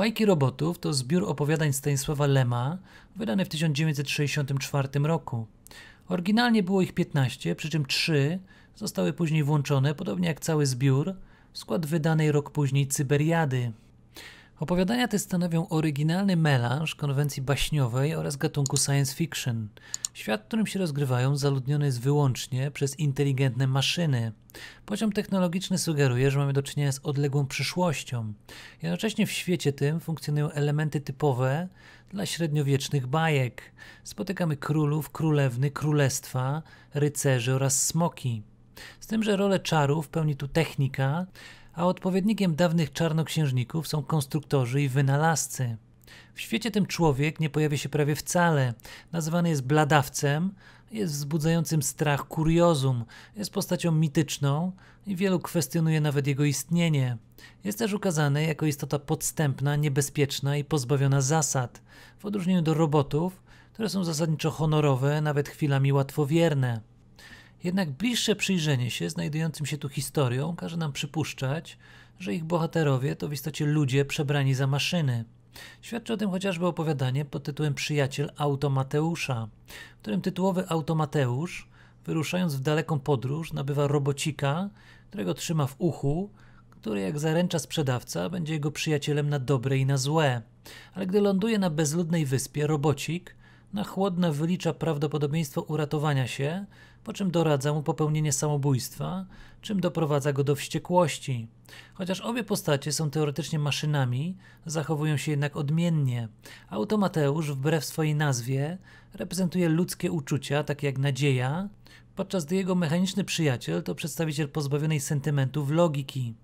Bajki robotów to zbiór opowiadań Stanisława Lema, wydany w 1964 roku. Oryginalnie było ich 15, przy czym 3 zostały później włączone, podobnie jak cały zbiór, w skład wydanej rok później Cyberiady, Opowiadania te stanowią oryginalny melanż konwencji baśniowej oraz gatunku science fiction. Świat, w którym się rozgrywają, zaludniony jest wyłącznie przez inteligentne maszyny. Poziom technologiczny sugeruje, że mamy do czynienia z odległą przyszłością. Jednocześnie w świecie tym funkcjonują elementy typowe dla średniowiecznych bajek. Spotykamy królów, królewny, królestwa, rycerzy oraz smoki. Z tym, że rolę czarów pełni tu technika, a odpowiednikiem dawnych czarnoksiężników są konstruktorzy i wynalazcy. W świecie tym człowiek nie pojawia się prawie wcale. Nazywany jest bladawcem, jest wzbudzającym strach kuriozum, jest postacią mityczną i wielu kwestionuje nawet jego istnienie. Jest też ukazany jako istota podstępna, niebezpieczna i pozbawiona zasad, w odróżnieniu do robotów, które są zasadniczo honorowe, nawet chwilami łatwowierne. Jednak bliższe przyjrzenie się znajdującym się tu historią każe nam przypuszczać, że ich bohaterowie to w istocie ludzie przebrani za maszyny. Świadczy o tym chociażby opowiadanie pod tytułem Przyjaciel Automateusza, w którym tytułowy Automateusz, wyruszając w daleką podróż, nabywa robocika, którego trzyma w uchu, który jak zaręcza sprzedawca będzie jego przyjacielem na dobre i na złe. Ale gdy ląduje na bezludnej wyspie, robocik na chłodne wylicza prawdopodobieństwo uratowania się, po czym doradza mu popełnienie samobójstwa, czym doprowadza go do wściekłości. Chociaż obie postacie są teoretycznie maszynami, zachowują się jednak odmiennie. Automateusz, wbrew swojej nazwie, reprezentuje ludzkie uczucia, takie jak nadzieja, podczas gdy jego mechaniczny przyjaciel to przedstawiciel pozbawionej sentymentów logiki.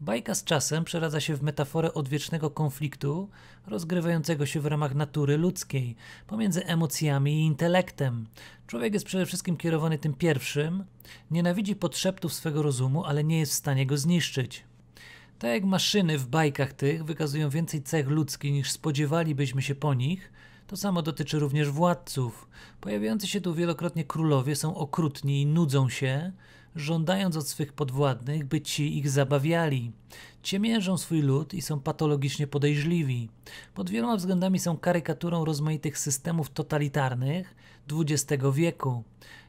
Bajka z czasem przeradza się w metaforę odwiecznego konfliktu rozgrywającego się w ramach natury ludzkiej, pomiędzy emocjami i intelektem. Człowiek jest przede wszystkim kierowany tym pierwszym, nienawidzi podszeptów swego rozumu, ale nie jest w stanie go zniszczyć. Tak jak maszyny w bajkach tych wykazują więcej cech ludzkich niż spodziewalibyśmy się po nich, to samo dotyczy również władców. Pojawiający się tu wielokrotnie królowie są okrutni i nudzą się, żądając od swych podwładnych, by ci ich zabawiali. Ciemierzą swój lud i są patologicznie podejrzliwi. Pod wieloma względami są karykaturą rozmaitych systemów totalitarnych XX wieku.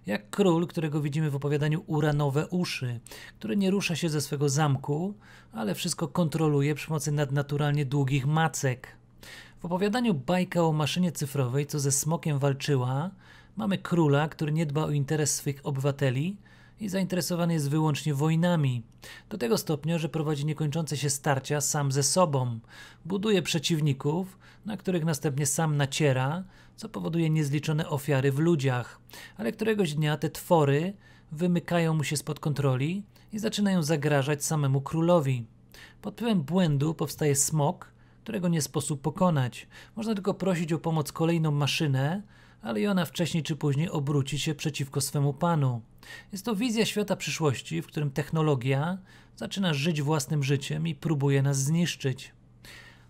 Jak król, którego widzimy w opowiadaniu Uranowe Uszy, który nie rusza się ze swego zamku, ale wszystko kontroluje przy pomocy nadnaturalnie długich macek. W opowiadaniu bajka o maszynie cyfrowej, co ze smokiem walczyła, mamy króla, który nie dba o interes swych obywateli, i zainteresowany jest wyłącznie wojnami, do tego stopnia, że prowadzi niekończące się starcia sam ze sobą, buduje przeciwników, na których następnie sam naciera, co powoduje niezliczone ofiary w ludziach, ale któregoś dnia te twory wymykają mu się spod kontroli i zaczynają zagrażać samemu królowi. Pod wpływem błędu powstaje smok, którego nie sposób pokonać. Można tylko prosić o pomoc kolejną maszynę, ale i ona wcześniej czy później obróci się przeciwko swemu Panu. Jest to wizja świata przyszłości, w którym technologia zaczyna żyć własnym życiem i próbuje nas zniszczyć.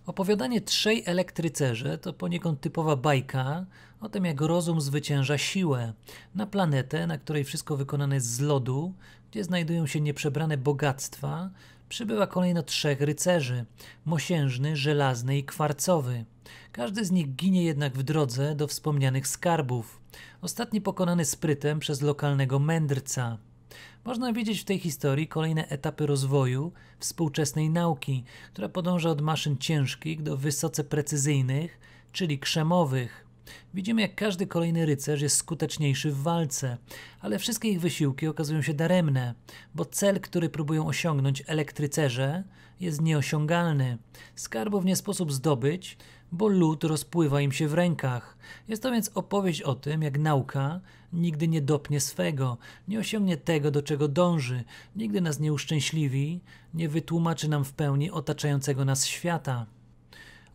Opowiadanie trzej elektrycerze to poniekąd typowa bajka o tym, jak rozum zwycięża siłę na planetę, na której wszystko wykonane jest z lodu, gdzie znajdują się nieprzebrane bogactwa, przybywa kolejno trzech rycerzy: mosiężny, żelazny i kwarcowy. Każdy z nich ginie jednak w drodze do wspomnianych skarbów. Ostatni pokonany sprytem przez lokalnego mędrca. Można widzieć w tej historii kolejne etapy rozwoju współczesnej nauki, która podąża od maszyn ciężkich do wysoce precyzyjnych, czyli krzemowych. Widzimy, jak każdy kolejny rycerz jest skuteczniejszy w walce, ale wszystkie ich wysiłki okazują się daremne, bo cel, który próbują osiągnąć elektrycerze, jest nieosiągalny. Skarbów nie sposób zdobyć, bo lód rozpływa im się w rękach. Jest to więc opowieść o tym, jak nauka nigdy nie dopnie swego, nie osiągnie tego, do czego dąży, nigdy nas nie uszczęśliwi, nie wytłumaczy nam w pełni otaczającego nas świata.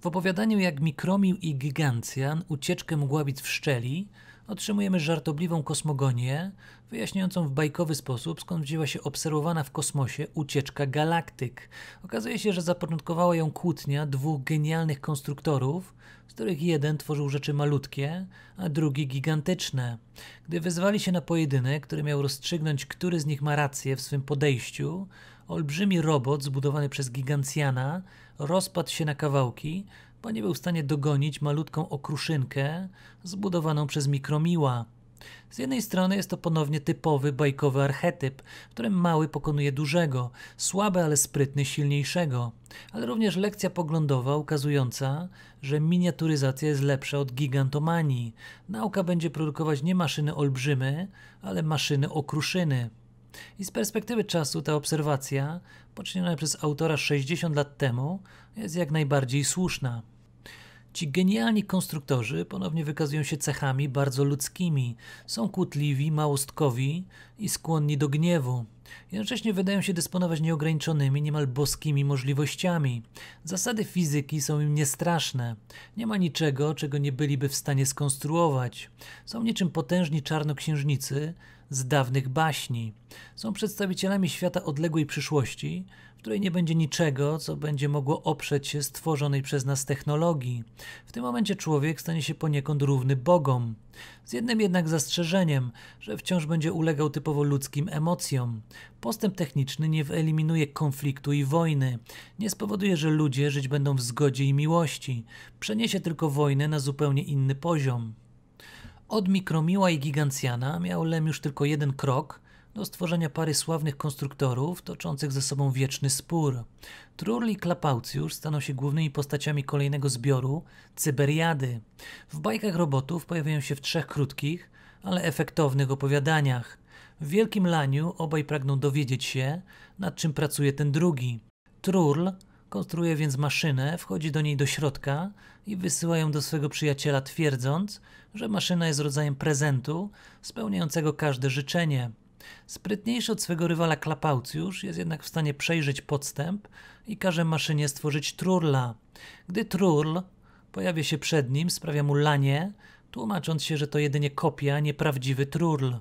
W opowiadaniu jak Mikromił i Gigancjan ucieczkę mgławic w szczeli otrzymujemy żartobliwą kosmogonię, wyjaśniającą w bajkowy sposób, skąd wzięła się obserwowana w kosmosie ucieczka galaktyk. Okazuje się, że zapoczątkowała ją kłótnia dwóch genialnych konstruktorów, z których jeden tworzył rzeczy malutkie, a drugi gigantyczne. Gdy wezwali się na pojedynek, który miał rozstrzygnąć, który z nich ma rację w swym podejściu, Olbrzymi robot zbudowany przez gigancjana rozpadł się na kawałki, bo nie był w stanie dogonić malutką okruszynkę zbudowaną przez mikromiła. Z jednej strony jest to ponownie typowy bajkowy archetyp, w którym mały pokonuje dużego, słaby, ale sprytny silniejszego, ale również lekcja poglądowa ukazująca, że miniaturyzacja jest lepsza od gigantomanii. Nauka będzie produkować nie maszyny olbrzymy, ale maszyny okruszyny. I z perspektywy czasu ta obserwacja, poczyniona przez autora 60 lat temu, jest jak najbardziej słuszna. Ci genialni konstruktorzy ponownie wykazują się cechami bardzo ludzkimi, są kłótliwi, małostkowi i skłonni do gniewu. Jednocześnie wydają się dysponować nieograniczonymi, niemal boskimi możliwościami. Zasady fizyki są im niestraszne. Nie ma niczego, czego nie byliby w stanie skonstruować. Są niczym potężni czarnoksiężnicy, z dawnych baśni. Są przedstawicielami świata odległej przyszłości, w której nie będzie niczego, co będzie mogło oprzeć się stworzonej przez nas technologii. W tym momencie człowiek stanie się poniekąd równy bogom. Z jednym jednak zastrzeżeniem, że wciąż będzie ulegał typowo ludzkim emocjom. Postęp techniczny nie wyeliminuje konfliktu i wojny, nie spowoduje, że ludzie żyć będą w zgodzie i miłości, przeniesie tylko wojnę na zupełnie inny poziom. Od Mikromiła i Gigancjana miał Lem już tylko jeden krok do stworzenia pary sławnych konstruktorów toczących ze sobą wieczny spór. Trurl i Klapaucjusz staną się głównymi postaciami kolejnego zbioru Cyberiady. W bajkach robotów pojawiają się w trzech krótkich, ale efektownych opowiadaniach. W Wielkim Laniu obaj pragną dowiedzieć się, nad czym pracuje ten drugi. Trurl Konstruuje więc maszynę, wchodzi do niej do środka i wysyła ją do swego przyjaciela, twierdząc, że maszyna jest rodzajem prezentu spełniającego każde życzenie. Sprytniejszy od swego rywala Klapaucjusz jest jednak w stanie przejrzeć podstęp i każe maszynie stworzyć trurla. Gdy trurl pojawia się przed nim, sprawia mu lanie, tłumacząc się, że to jedynie kopia, nieprawdziwy trurl.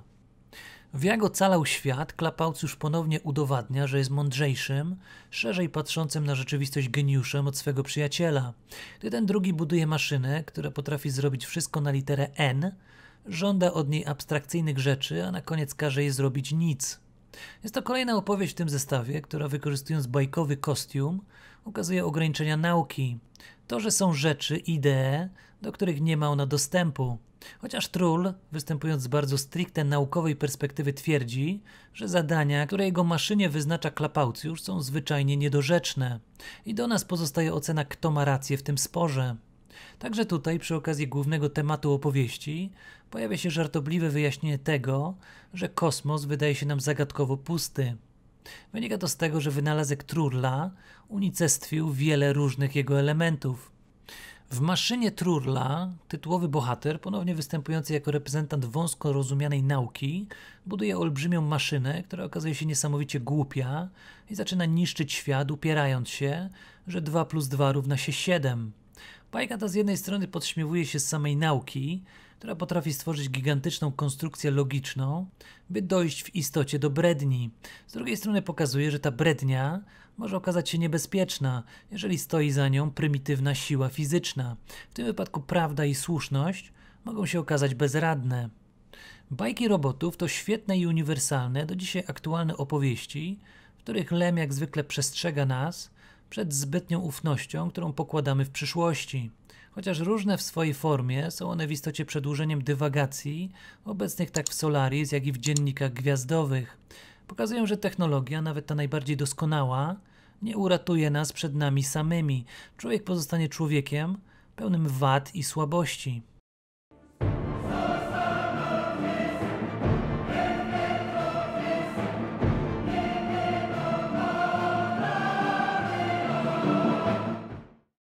W jak ocalał świat, Klapałc już ponownie udowadnia, że jest mądrzejszym, szerzej patrzącym na rzeczywistość geniuszem od swego przyjaciela. Gdy ten drugi buduje maszynę, która potrafi zrobić wszystko na literę N, żąda od niej abstrakcyjnych rzeczy, a na koniec każe jej zrobić nic. Jest to kolejna opowieść w tym zestawie, która wykorzystując bajkowy kostium, ukazuje ograniczenia nauki. To, że są rzeczy, idee, do których nie ma ona dostępu. Chociaż Trull, występując z bardzo stricte naukowej perspektywy, twierdzi, że zadania, które jego maszynie wyznacza Klapaucjusz, są zwyczajnie niedorzeczne i do nas pozostaje ocena, kto ma rację w tym sporze. Także tutaj, przy okazji głównego tematu opowieści, pojawia się żartobliwe wyjaśnienie tego, że kosmos wydaje się nam zagadkowo pusty. Wynika to z tego, że wynalazek Trulla unicestwił wiele różnych jego elementów – w maszynie Trurla tytułowy bohater, ponownie występujący jako reprezentant wąsko rozumianej nauki, buduje olbrzymią maszynę, która okazuje się niesamowicie głupia i zaczyna niszczyć świat, upierając się, że 2 plus 2 równa się 7. Bajka ta z jednej strony podśmiewuje się z samej nauki, która potrafi stworzyć gigantyczną konstrukcję logiczną, by dojść w istocie do bredni. Z drugiej strony pokazuje, że ta brednia może okazać się niebezpieczna, jeżeli stoi za nią prymitywna siła fizyczna. W tym wypadku prawda i słuszność mogą się okazać bezradne. Bajki robotów to świetne i uniwersalne, do dzisiaj aktualne opowieści, w których Lem jak zwykle przestrzega nas przed zbytnią ufnością, którą pokładamy w przyszłości. Chociaż różne w swojej formie, są one w istocie przedłużeniem dywagacji obecnych tak w Solaris, jak i w dziennikach gwiazdowych. Pokazują, że technologia, nawet ta najbardziej doskonała, nie uratuje nas przed nami samymi. Człowiek pozostanie człowiekiem pełnym wad i słabości.